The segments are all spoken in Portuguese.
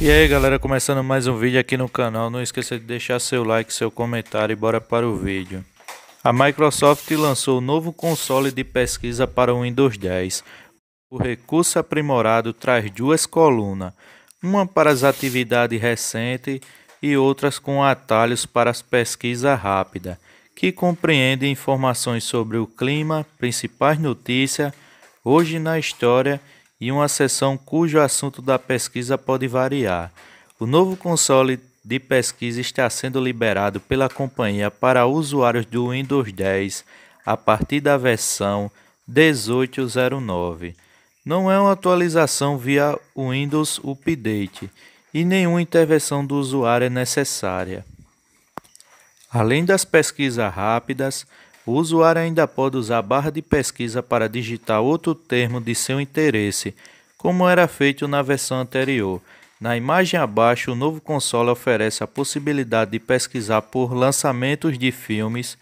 E aí galera, começando mais um vídeo aqui no canal, não esqueça de deixar seu like, seu comentário e bora para o vídeo. A Microsoft lançou o um novo console de pesquisa para o Windows 10. O recurso aprimorado traz duas colunas, uma para as atividades recentes e outras com atalhos para as pesquisas rápidas que compreende informações sobre o clima, principais notícias, hoje na história e uma sessão cujo assunto da pesquisa pode variar. O novo console de pesquisa está sendo liberado pela companhia para usuários do Windows 10 a partir da versão 1809. Não é uma atualização via Windows Update e nenhuma intervenção do usuário é necessária. Além das pesquisas rápidas, o usuário ainda pode usar a barra de pesquisa para digitar outro termo de seu interesse, como era feito na versão anterior. Na imagem abaixo, o novo console oferece a possibilidade de pesquisar por lançamentos de filmes.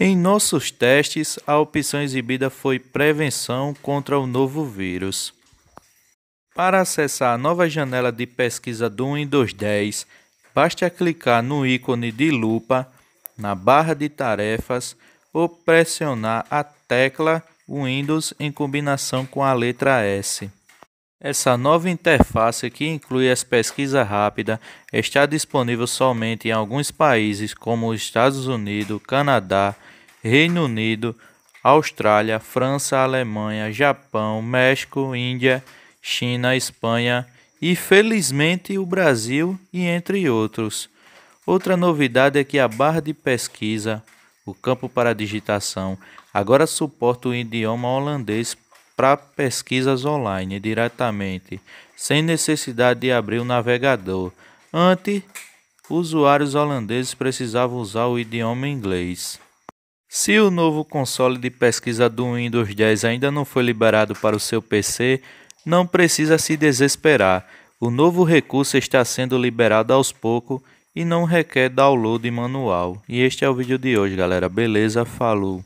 Em nossos testes, a opção exibida foi Prevenção contra o novo vírus. Para acessar a nova janela de pesquisa do Windows 10, Basta clicar no ícone de lupa na barra de tarefas ou pressionar a tecla Windows em combinação com a letra S. Essa nova interface, que inclui as pesquisas rápidas, está disponível somente em alguns países como os Estados Unidos, Canadá, Reino Unido, Austrália, França, Alemanha, Japão, México, Índia, China, Espanha e felizmente o Brasil e entre outros. Outra novidade é que a barra de pesquisa, o campo para digitação, agora suporta o idioma holandês para pesquisas online diretamente, sem necessidade de abrir o navegador. Antes, usuários holandeses precisavam usar o idioma inglês. Se o novo console de pesquisa do Windows 10 ainda não foi liberado para o seu PC, não precisa se desesperar. O novo recurso está sendo liberado aos poucos e não requer download manual. E este é o vídeo de hoje, galera. Beleza? Falou!